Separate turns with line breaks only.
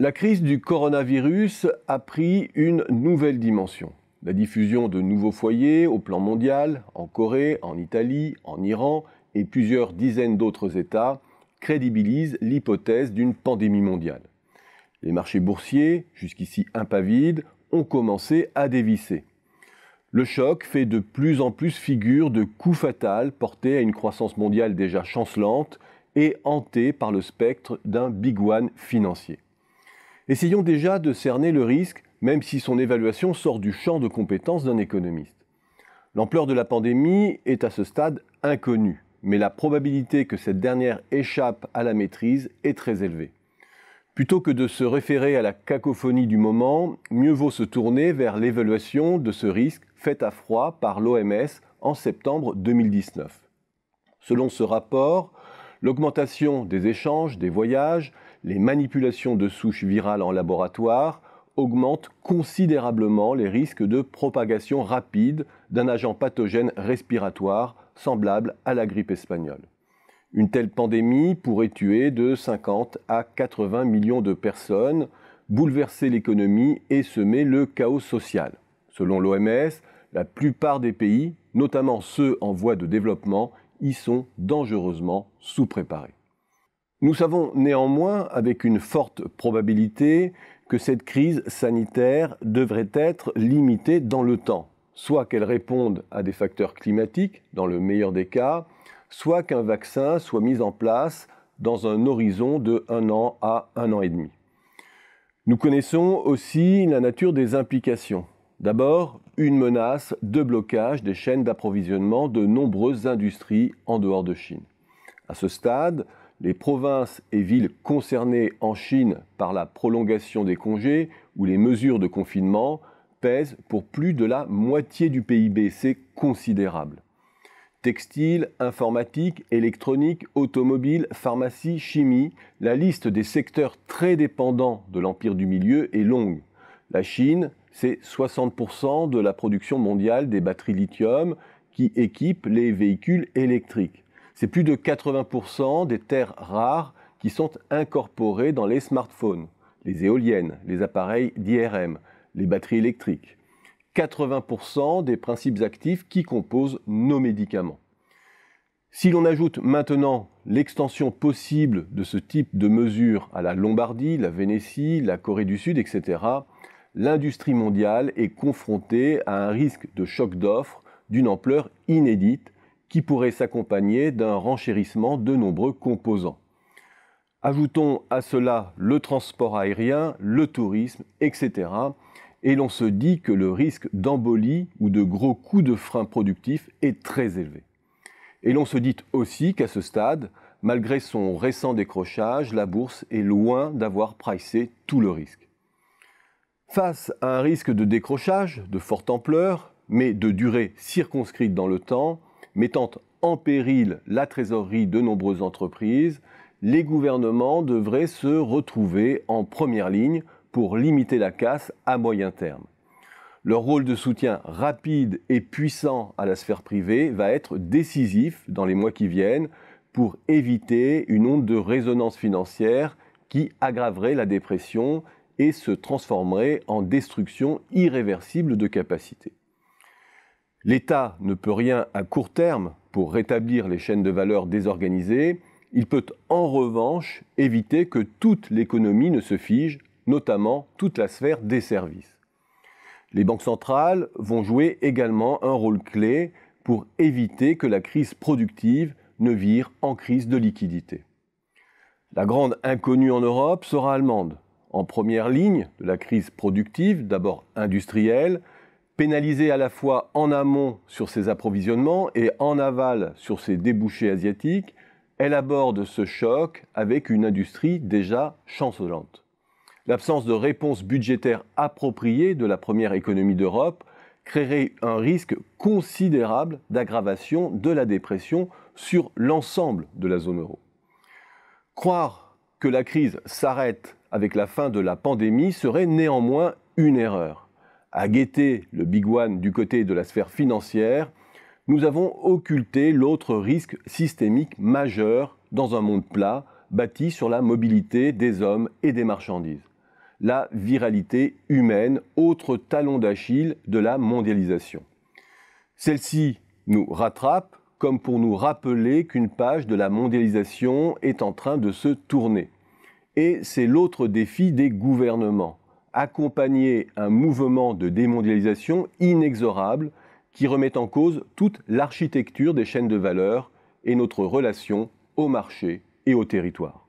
La crise du coronavirus a pris une nouvelle dimension. La diffusion de nouveaux foyers au plan mondial, en Corée, en Italie, en Iran et plusieurs dizaines d'autres États crédibilise l'hypothèse d'une pandémie mondiale. Les marchés boursiers, jusqu'ici impavides, ont commencé à dévisser. Le choc fait de plus en plus figure de coup fatal porté à une croissance mondiale déjà chancelante et hantée par le spectre d'un big one financier. Essayons déjà de cerner le risque, même si son évaluation sort du champ de compétences d'un économiste. L'ampleur de la pandémie est à ce stade inconnue, mais la probabilité que cette dernière échappe à la maîtrise est très élevée. Plutôt que de se référer à la cacophonie du moment, mieux vaut se tourner vers l'évaluation de ce risque faite à froid par l'OMS en septembre 2019. Selon ce rapport, L'augmentation des échanges, des voyages, les manipulations de souches virales en laboratoire augmentent considérablement les risques de propagation rapide d'un agent pathogène respiratoire semblable à la grippe espagnole. Une telle pandémie pourrait tuer de 50 à 80 millions de personnes, bouleverser l'économie et semer le chaos social. Selon l'OMS, la plupart des pays, notamment ceux en voie de développement, y sont dangereusement sous-préparés. Nous savons néanmoins avec une forte probabilité que cette crise sanitaire devrait être limitée dans le temps, soit qu'elle réponde à des facteurs climatiques, dans le meilleur des cas, soit qu'un vaccin soit mis en place dans un horizon de un an à un an et demi. Nous connaissons aussi la nature des implications. D'abord, une menace de blocage des chaînes d'approvisionnement de nombreuses industries en dehors de Chine. À ce stade, les provinces et villes concernées en Chine par la prolongation des congés ou les mesures de confinement pèsent pour plus de la moitié du PIB, c'est considérable. Textile, informatique, électronique, automobile, pharmacie, chimie, la liste des secteurs très dépendants de l'empire du milieu est longue. La Chine c'est 60% de la production mondiale des batteries lithium qui équipent les véhicules électriques. C'est plus de 80% des terres rares qui sont incorporées dans les smartphones, les éoliennes, les appareils d'IRM, les batteries électriques. 80% des principes actifs qui composent nos médicaments. Si l'on ajoute maintenant l'extension possible de ce type de mesures à la Lombardie, la Vénétie, la Corée du Sud, etc., l'industrie mondiale est confrontée à un risque de choc d'offres d'une ampleur inédite qui pourrait s'accompagner d'un renchérissement de nombreux composants. Ajoutons à cela le transport aérien, le tourisme, etc. Et l'on se dit que le risque d'embolie ou de gros coûts de frein productif est très élevé. Et l'on se dit aussi qu'à ce stade, malgré son récent décrochage, la bourse est loin d'avoir pricé tout le risque. Face à un risque de décrochage de forte ampleur, mais de durée circonscrite dans le temps, mettant en péril la trésorerie de nombreuses entreprises, les gouvernements devraient se retrouver en première ligne pour limiter la casse à moyen terme. Leur rôle de soutien rapide et puissant à la sphère privée va être décisif dans les mois qui viennent pour éviter une onde de résonance financière qui aggraverait la dépression et se transformerait en destruction irréversible de capacité. L'État ne peut rien à court terme pour rétablir les chaînes de valeur désorganisées, il peut en revanche éviter que toute l'économie ne se fige, notamment toute la sphère des services. Les banques centrales vont jouer également un rôle clé pour éviter que la crise productive ne vire en crise de liquidité. La grande inconnue en Europe sera allemande en première ligne de la crise productive, d'abord industrielle, pénalisée à la fois en amont sur ses approvisionnements et en aval sur ses débouchés asiatiques, elle aborde ce choc avec une industrie déjà chancelante. L'absence de réponse budgétaire appropriée de la première économie d'Europe créerait un risque considérable d'aggravation de la dépression sur l'ensemble de la zone euro. Croire que la crise s'arrête avec la fin de la pandémie serait néanmoins une erreur. À guetter le big one du côté de la sphère financière, nous avons occulté l'autre risque systémique majeur dans un monde plat bâti sur la mobilité des hommes et des marchandises. La viralité humaine, autre talon d'Achille de la mondialisation. Celle-ci nous rattrape comme pour nous rappeler qu'une page de la mondialisation est en train de se tourner. Et c'est l'autre défi des gouvernements, accompagner un mouvement de démondialisation inexorable qui remet en cause toute l'architecture des chaînes de valeur et notre relation au marché et au territoire.